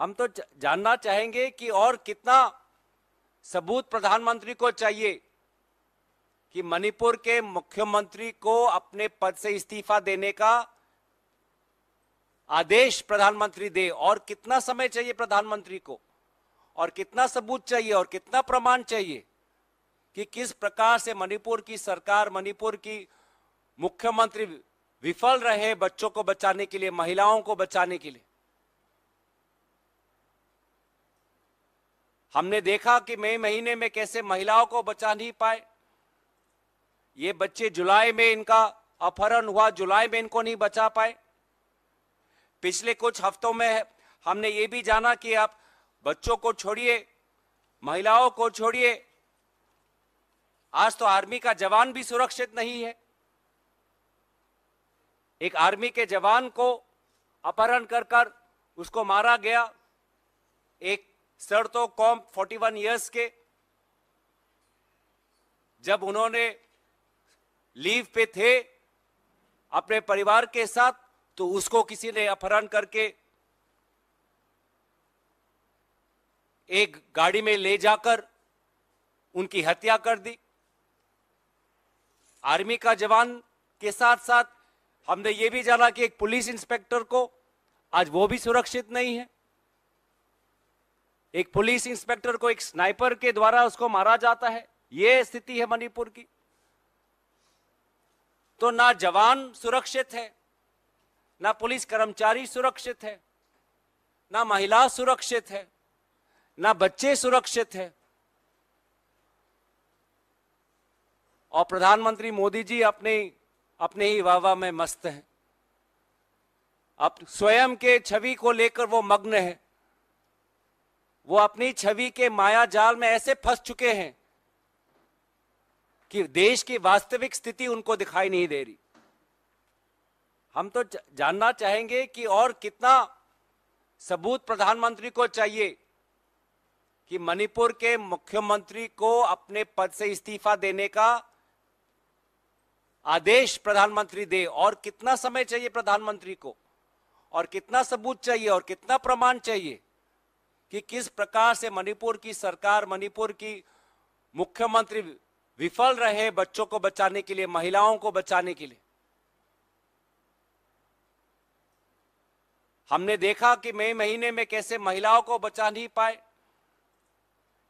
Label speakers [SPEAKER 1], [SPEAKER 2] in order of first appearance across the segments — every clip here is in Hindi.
[SPEAKER 1] हम तो जानना चाहेंगे कि और कितना सबूत प्रधानमंत्री को चाहिए कि मणिपुर के मुख्यमंत्री को अपने पद से इस्तीफा देने का आदेश प्रधानमंत्री दे और कितना समय चाहिए प्रधानमंत्री को और कितना सबूत चाहिए और कितना प्रमाण चाहिए कि किस प्रकार से मणिपुर की सरकार मणिपुर की मुख्यमंत्री विफल रहे बच्चों को बचाने के लिए महिलाओं को बचाने के लिए हमने देखा कि मई महीने में कैसे महिलाओं को बचा नहीं पाए ये बच्चे जुलाई में इनका अपहरण हुआ जुलाई में इनको नहीं बचा पाए पिछले कुछ हफ्तों में हमने ये भी जाना कि आप बच्चों को छोड़िए महिलाओं को छोड़िए आज तो आर्मी का जवान भी सुरक्षित नहीं है एक आर्मी के जवान को अपहरण कर कर उसको मारा गया एक सर तो कॉम 41 ईयर्स के जब उन्होंने लीव पे थे अपने परिवार के साथ तो उसको किसी ने अपहरण करके एक गाड़ी में ले जाकर उनकी हत्या कर दी आर्मी का जवान के साथ साथ हमने ये भी जाना कि एक पुलिस इंस्पेक्टर को आज वो भी सुरक्षित नहीं है एक पुलिस इंस्पेक्टर को एक स्नाइपर के द्वारा उसको मारा जाता है यह स्थिति है मणिपुर की तो ना जवान सुरक्षित है ना पुलिस कर्मचारी सुरक्षित है ना महिला सुरक्षित है ना बच्चे सुरक्षित है और प्रधानमंत्री मोदी जी अपने अपने ही वाहवा में मस्त हैं अब स्वयं के छवि को लेकर वो मग्न है वो अपनी छवि के माया जाल में ऐसे फंस चुके हैं कि देश की वास्तविक स्थिति उनको दिखाई नहीं दे रही हम तो जानना चाहेंगे कि और कितना सबूत प्रधानमंत्री को चाहिए कि मणिपुर के मुख्यमंत्री को अपने पद से इस्तीफा देने का आदेश प्रधानमंत्री दे और कितना समय चाहिए प्रधानमंत्री को और कितना सबूत चाहिए और कितना प्रमाण चाहिए कि किस प्रकार से मणिपुर की सरकार मणिपुर की मुख्यमंत्री विफल रहे बच्चों को बचाने के लिए महिलाओं को बचाने के लिए हमने देखा कि मई महीने में कैसे महिलाओं को बचा नहीं पाए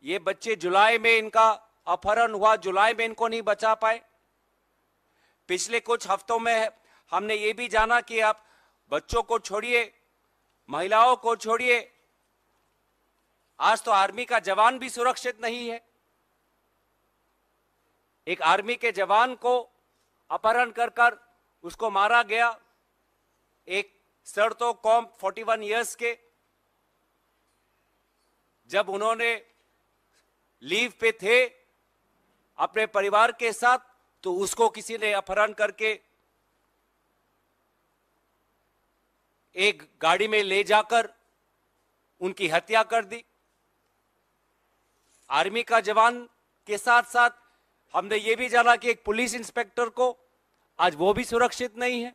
[SPEAKER 1] ये बच्चे जुलाई में इनका अपहरण हुआ जुलाई में इनको नहीं बचा पाए पिछले कुछ हफ्तों में हमने ये भी जाना कि आप बच्चों को छोड़िए महिलाओं को छोड़िए आज तो आर्मी का जवान भी सुरक्षित नहीं है एक आर्मी के जवान को अपहरण कर कर उसको मारा गया एक सर तो कॉम 41 इयर्स के जब उन्होंने लीव पे थे अपने परिवार के साथ तो उसको किसी ने अपहरण करके एक गाड़ी में ले जाकर उनकी हत्या कर दी आर्मी का जवान के साथ साथ हमने ये भी जाना कि एक पुलिस इंस्पेक्टर को आज वो भी सुरक्षित नहीं है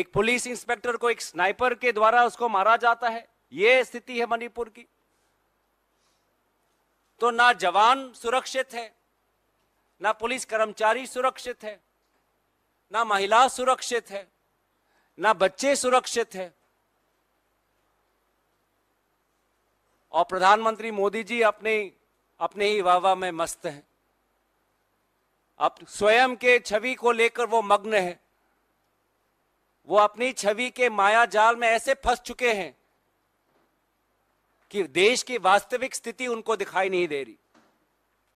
[SPEAKER 1] एक पुलिस इंस्पेक्टर को एक स्नाइपर के द्वारा उसको मारा जाता है ये स्थिति है मणिपुर की तो ना जवान सुरक्षित है ना पुलिस कर्मचारी सुरक्षित है ना महिला सुरक्षित है ना बच्चे सुरक्षित है और प्रधानमंत्री मोदी जी अपने अपने ही वाह में मस्त हैं अब स्वयं के छवि को लेकर वो मग्न है वो अपनी छवि के माया जाल में ऐसे फंस चुके हैं कि देश की वास्तविक स्थिति उनको दिखाई नहीं दे रही